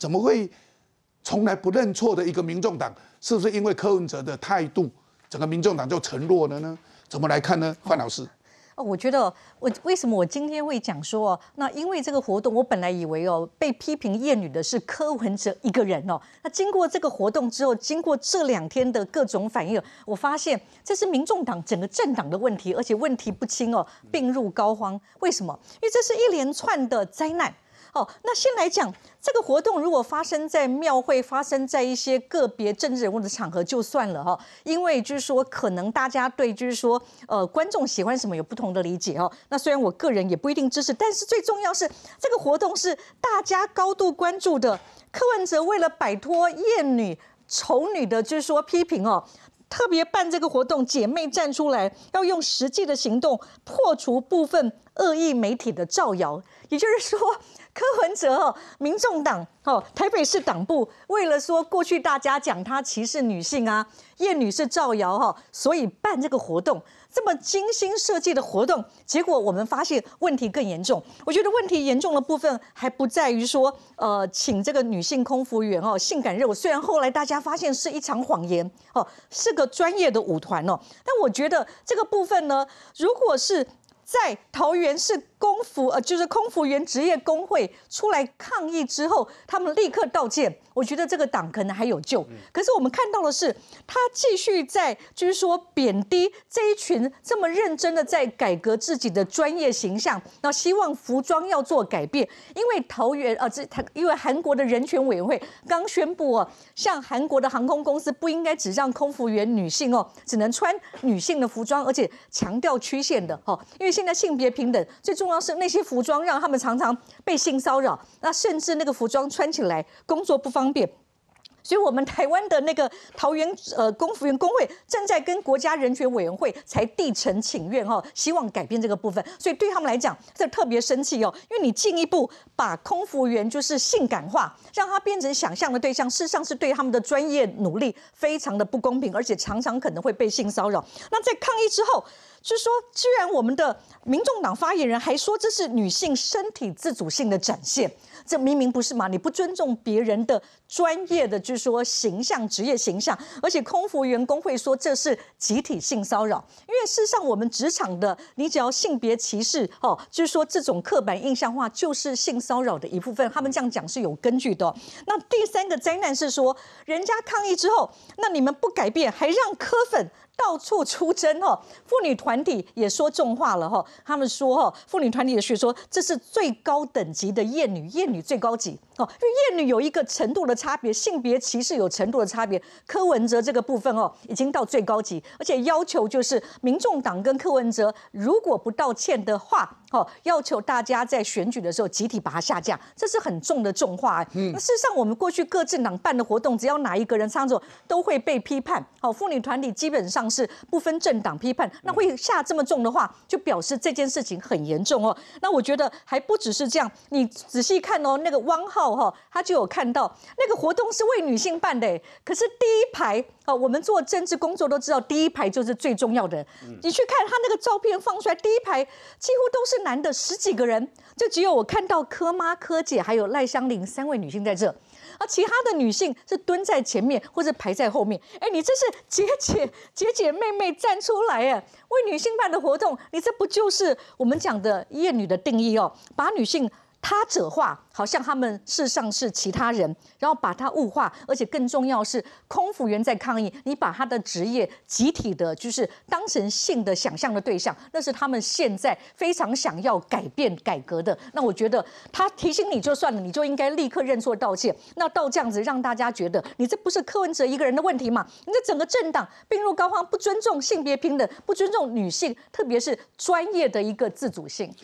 怎么会从来不认错的一个民众党，是不是因为柯文哲的态度，整个民众党就沉落了呢？怎么来看呢？范老师，哦，我觉得我为什么我今天会讲说哦，那因为这个活动，我本来以为哦，被批评厌女的是柯文哲一个人哦，那经过这个活动之后，经过这两天的各种反应，我发现这是民众党整个政党的问题，而且问题不轻哦，病入膏肓。为什么？因为这是一连串的灾难。哦，那先来讲这个活动，如果发生在庙会，发生在一些个别政治人物的场合，就算了哈。因为就是说，可能大家对就是说，呃，观众喜欢什么有不同的理解哦。那虽然我个人也不一定支持，但是最重要是这个活动是大家高度关注的。柯文哲为了摆脱艳女、丑女的，就是说批评哦，特别办这个活动，姐妹站出来，要用实际的行动破除部分恶意媒体的造谣，也就是说。原则哦，民众党哦，台北市党部为了说过去大家讲他歧视女性啊，叶女士造谣哈，所以办这个活动，这么精心设计的活动，结果我们发现问题更严重。我觉得问题严重的部分还不在于说，呃，请这个女性空服员哦，性感肉，虽然后来大家发现是一场谎言哦，是个专业的舞团哦，但我觉得这个部分呢，如果是在桃园市。工服呃，就是空服员职业工会出来抗议之后，他们立刻道歉。我觉得这个党可能还有救。可是我们看到的是，他继续在就是说贬低这一群这么认真的在改革自己的专业形象。那希望服装要做改变，因为桃园啊，这他因为韩国的人权委员会刚宣布哦，像韩国的航空公司不应该只让空服员女性哦，只能穿女性的服装，而且强调曲线的哦，因为现在性别平等最重要。是那些服装让他们常常被性骚扰，那甚至那个服装穿起来工作不方便，所以我们台湾的那个桃园呃公服员工会正在跟国家人权委员会才递呈请愿哈，希望改变这个部分。所以对他们来讲，这特别生气哦，因为你进一步把空服员就是性感化，让他变成想象的对象，事实上是对他们的专业努力非常的不公平，而且常常可能会被性骚扰。那在抗议之后。是说，居然我们的民众党发言人还说这是女性身体自主性的展现，这明明不是嘛？你不尊重别人的专业的，就是说形象、职业形象，而且空服员工会说这是集体性骚扰，因为事实上我们职场的，你只要性别歧视哦，就是说这种刻板印象化就是性骚扰的一部分，他们这样讲是有根据的。那第三个灾难是说，人家抗议之后，那你们不改变，还让科粉。到处出征吼，妇女团体也说重话了吼。他们说吼，妇女团体也是说，这是最高等级的艳女，艳女最高级。哦，就艳女有一个程度的差别，性别歧视有程度的差别。柯文哲这个部分哦，已经到最高级，而且要求就是，民众党跟柯文哲如果不道歉的话，哦，要求大家在选举的时候集体把它下架，这是很重的重话。嗯，事实上，我们过去各政党办的活动，只要哪一个人唱错，都会被批判。哦，妇女团体基本上是不分政党批判。那会下这么重的话，就表示这件事情很严重哦。那我觉得还不只是这样，你仔细看哦，那个汪浩。哈，他就有看到那个活动是为女性办的，可是第一排啊，我们做政治工作都知道，第一排就是最重要的。你去看他那个照片放出来，第一排几乎都是男的，十几个人，就只有我看到柯妈、柯姐还有赖香玲三位女性在这，而其他的女性是蹲在前面或者排在后面。哎，你这是姐姐姐姐妹妹站出来哎，为女性办的活动，你这不就是我们讲的厌女的定义哦？把女性。他者化，好像他们事实上是其他人，然后把他物化，而且更重要是，空服员在抗议，你把他的职业集体的，就是当成性的想象的对象，那是他们现在非常想要改变改革的。那我觉得他提醒你就算了，你就应该立刻认错道歉。那到这样子，让大家觉得你这不是柯文哲一个人的问题嘛？你这整个政党病入膏肓，不尊重性别平等，不尊重女性，特别是专业的一个自主性。